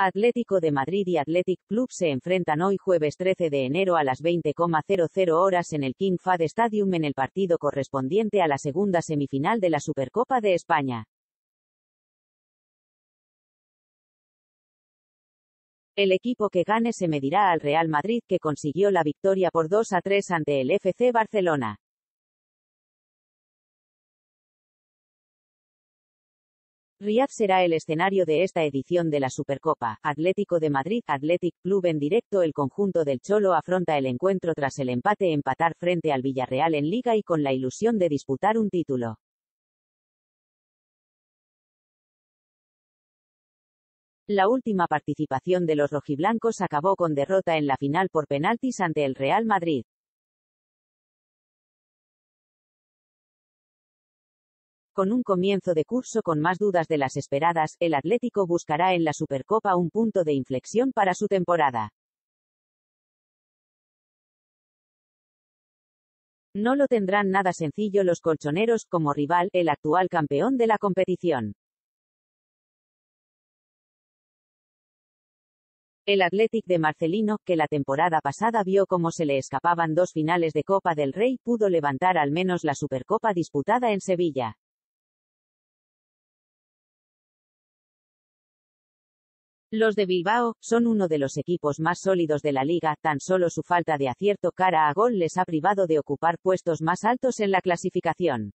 Atlético de Madrid y Athletic Club se enfrentan hoy jueves 13 de enero a las 20,00 horas en el King Fad Stadium en el partido correspondiente a la segunda semifinal de la Supercopa de España. El equipo que gane se medirá al Real Madrid que consiguió la victoria por 2 a 3 ante el FC Barcelona. Riad será el escenario de esta edición de la Supercopa. Atlético de Madrid, Athletic Club en directo. El conjunto del Cholo afronta el encuentro tras el empate empatar frente al Villarreal en Liga y con la ilusión de disputar un título. La última participación de los rojiblancos acabó con derrota en la final por penaltis ante el Real Madrid. Con un comienzo de curso con más dudas de las esperadas, el Atlético buscará en la Supercopa un punto de inflexión para su temporada. No lo tendrán nada sencillo los colchoneros como rival, el actual campeón de la competición. El Athletic de Marcelino, que la temporada pasada vio cómo se le escapaban dos finales de Copa del Rey, pudo levantar al menos la Supercopa disputada en Sevilla. Los de Bilbao, son uno de los equipos más sólidos de la liga, tan solo su falta de acierto cara a gol les ha privado de ocupar puestos más altos en la clasificación.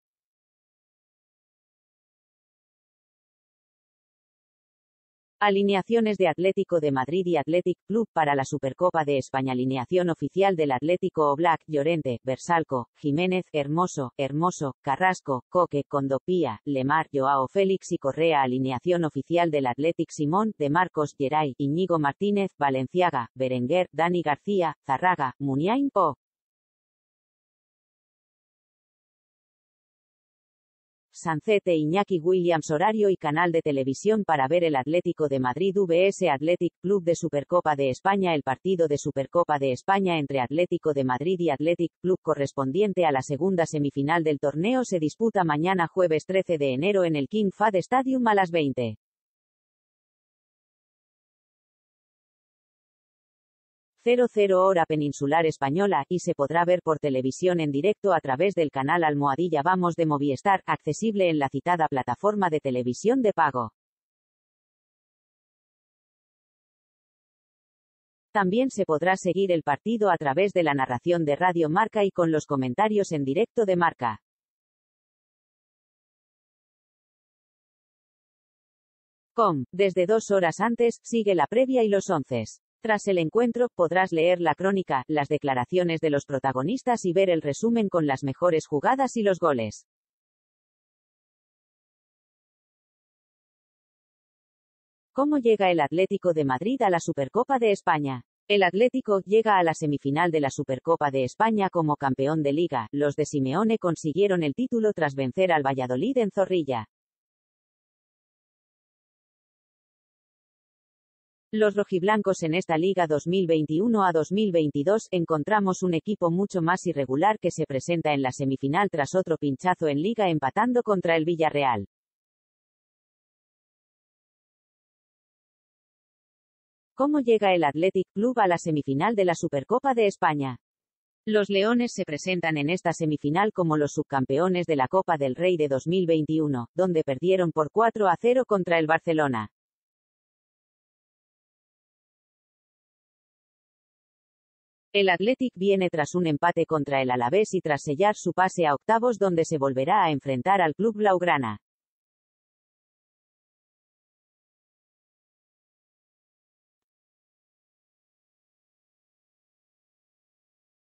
Alineaciones de Atlético de Madrid y Athletic Club para la Supercopa de España. Alineación oficial del Atlético Oblak, Llorente, Versalco, Jiménez, Hermoso, Hermoso, Carrasco, Coque, Condopía, Lemar, Joao Félix y Correa. Alineación oficial del Athletic Simón, De Marcos, Geray, Iñigo Martínez, Valenciaga, Berenguer, Dani García, Zarraga, Muniain, o Sancete Iñaki Williams horario y canal de televisión para ver el Atlético de Madrid VS Athletic Club de Supercopa de España el partido de Supercopa de España entre Atlético de Madrid y Athletic Club correspondiente a la segunda semifinal del torneo se disputa mañana jueves 13 de enero en el King Fad Stadium a las 20. 00 hora peninsular española, y se podrá ver por televisión en directo a través del canal Almohadilla Vamos de Movistar, accesible en la citada plataforma de televisión de pago. También se podrá seguir el partido a través de la narración de Radio Marca y con los comentarios en directo de Marca. Com. Desde dos horas antes, sigue la previa y los once. Tras el encuentro, podrás leer la crónica, las declaraciones de los protagonistas y ver el resumen con las mejores jugadas y los goles. ¿Cómo llega el Atlético de Madrid a la Supercopa de España? El Atlético llega a la semifinal de la Supercopa de España como campeón de liga. Los de Simeone consiguieron el título tras vencer al Valladolid en Zorrilla. Los rojiblancos en esta liga 2021 a 2022 encontramos un equipo mucho más irregular que se presenta en la semifinal tras otro pinchazo en liga empatando contra el Villarreal. ¿Cómo llega el Athletic Club a la semifinal de la Supercopa de España? Los Leones se presentan en esta semifinal como los subcampeones de la Copa del Rey de 2021, donde perdieron por 4 a 0 contra el Barcelona. El Athletic viene tras un empate contra el Alavés y tras sellar su pase a octavos donde se volverá a enfrentar al club blaugrana.